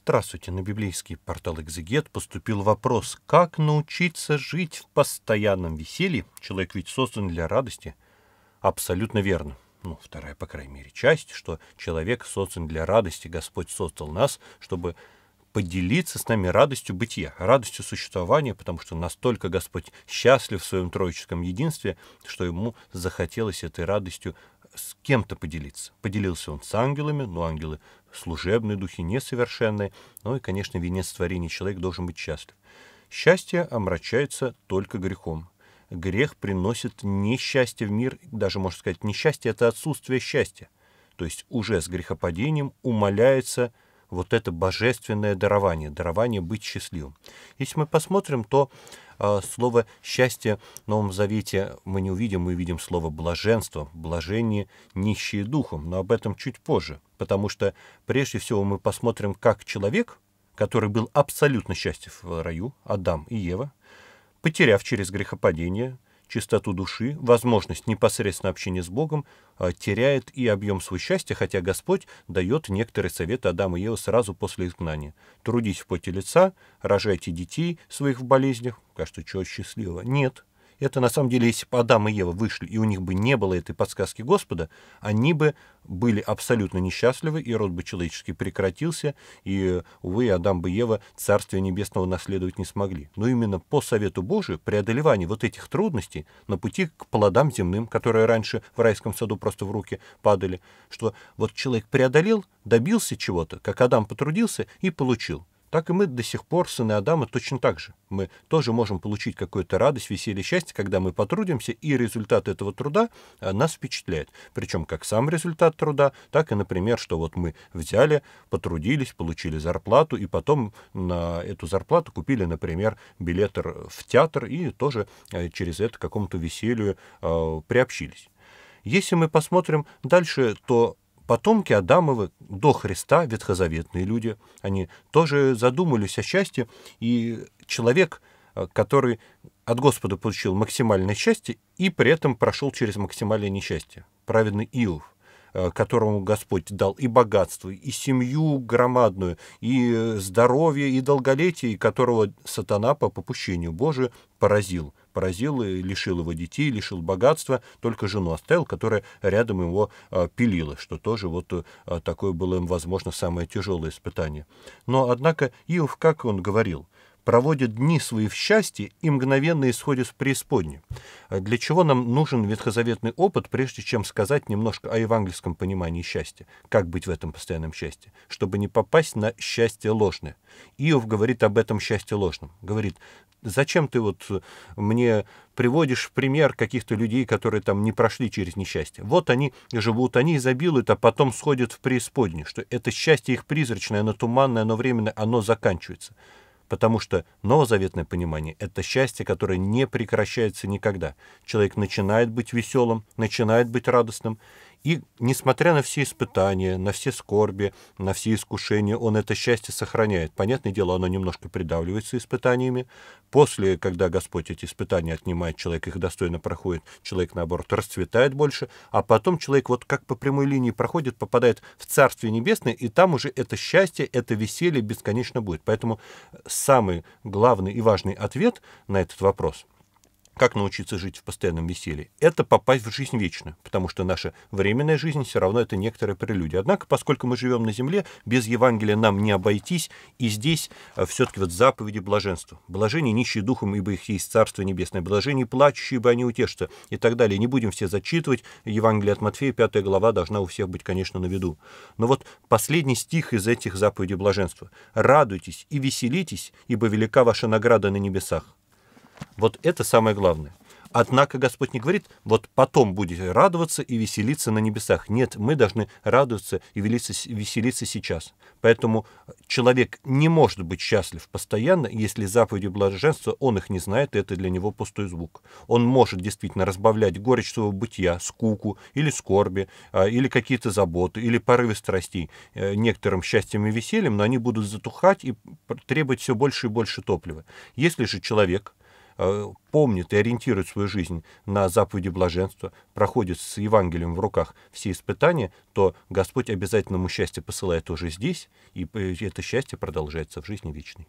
Здравствуйте, на библейский портал «Экзегет» поступил вопрос, как научиться жить в постоянном веселье? Человек ведь создан для радости. Абсолютно верно. Ну, вторая, по крайней мере, часть, что человек создан для радости. Господь создал нас, чтобы поделиться с нами радостью бытия, радостью существования, потому что настолько Господь счастлив в своем троическом единстве, что ему захотелось этой радостью с кем-то поделиться. Поделился он с ангелами, но ангелы служебные духи несовершенные, ну и, конечно, венец творения человек должен быть счастлив. Счастье омрачается только грехом. Грех приносит несчастье в мир, даже, можно сказать, несчастье — это отсутствие счастья. То есть уже с грехопадением умаляется счастье вот это божественное дарование, дарование быть счастливым. Если мы посмотрим, то э, слово «счастье» в Новом Завете мы не увидим, мы видим слово «блаженство», «блажение нищие духом», но об этом чуть позже, потому что прежде всего мы посмотрим, как человек, который был абсолютно счастлив в раю, Адам и Ева, потеряв через грехопадение – чистоту души, возможность непосредственно общения с Богом, а, теряет и объем свой счастья, хотя Господь дает некоторые советы Адаму и Еву сразу после изгнания. Трудись в поте лица, рожайте детей своих в болезнях. Кажется, чего счастливого? Нет, это на самом деле, если бы Адам и Ева вышли, и у них бы не было этой подсказки Господа, они бы были абсолютно несчастливы, и род бы человеческий прекратился, и, увы, Адам бы Ева Царствие Небесного наследовать не смогли. Но именно по совету Божию преодолевание вот этих трудностей на пути к плодам земным, которые раньше в райском саду просто в руки падали, что вот человек преодолел, добился чего-то, как Адам потрудился и получил. Так и мы до сих пор, сыны Адама, точно так же. Мы тоже можем получить какую-то радость, веселье, счастье, когда мы потрудимся, и результат этого труда э, нас впечатляет. Причем как сам результат труда, так и, например, что вот мы взяли, потрудились, получили зарплату, и потом на эту зарплату купили, например, билет в театр, и тоже э, через это к какому-то веселью э, приобщились. Если мы посмотрим дальше, то потомки Адамовы до Христа, ветхозаветные люди, они тоже задумались о счастье, и человек, э, который от Господа получил максимальное счастье и при этом прошел через максимальное несчастье, праведный Иов – Э, которому Господь дал и богатство, и семью громадную, и э, здоровье, и долголетие, которого сатана по попущению Божию поразил. Поразил и лишил его детей, лишил богатства, только жену оставил, которая рядом его э, пилила, что тоже вот такое было им, возможно, самое тяжелое испытание. Но, однако, Иов, как он говорил – проводит дни свои в счастье и мгновенно исходит в преисподнюю. Э, для чего нам нужен ветхозаветный опыт, прежде чем сказать немножко о евангельском понимании счастья? Как быть в этом постоянном счастье? Чтобы не попасть на счастье ложное. Иов говорит об этом счастье ложном. Говорит, зачем ты вот э, мне приводишь пример каких-то людей, которые там не прошли через несчастье. Вот они живут, они изобилуют, а потом сходят в преисподнюю, что это счастье их призрачное, оно туманное, оно временное, оно заканчивается. Потому что новозаветное понимание – это счастье, которое не прекращается никогда. Человек начинает быть веселым, начинает быть радостным, и, несмотря на все испытания, на все скорби, на все искушения, он это счастье сохраняет. Понятное дело, оно немножко придавливается испытаниями. После, когда Господь эти испытания отнимает, человек их достойно проходит, человек, наоборот, расцветает больше. А потом человек вот как по прямой линии проходит, попадает в Царствие Небесное, и там уже это счастье, это веселье бесконечно будет. Поэтому самый главный и важный ответ на этот вопрос – как научиться жить в постоянном веселье? Это попасть в жизнь вечно, потому что наша временная жизнь все равно это некоторые прелюдия. Однако, поскольку мы живем на земле, без Евангелия нам не обойтись, и здесь э, все-таки вот заповеди блаженства. Блажение нищие духом, ибо их есть Царство Небесное. Блажение плачущие, ибо они утешатся. И так далее. Не будем все зачитывать. Евангелие от Матфея, 5 глава, должна у всех быть, конечно, на виду. Но вот последний стих из этих заповедей блаженства. «Радуйтесь и веселитесь, ибо велика ваша награда на небесах». Вот это самое главное. Однако Господь не говорит, вот потом будете радоваться и веселиться на небесах. Нет, мы должны радоваться и веселиться сейчас. Поэтому человек не может быть счастлив постоянно, если заповеди блаженства, он их не знает, и это для него пустой звук. Он может действительно разбавлять горечь своего бытия, скуку или скорби, а, или какие-то заботы, или порывы страстей э, некоторым счастьем и весельем, но они будут затухать и требовать все больше и больше топлива. Если же человек Э, помнит и ориентирует свою жизнь на заповеди блаженства, проходит с Евангелием в руках все испытания, то Господь обязательно ему счастье посылает уже здесь, и э, это счастье продолжается в жизни вечной.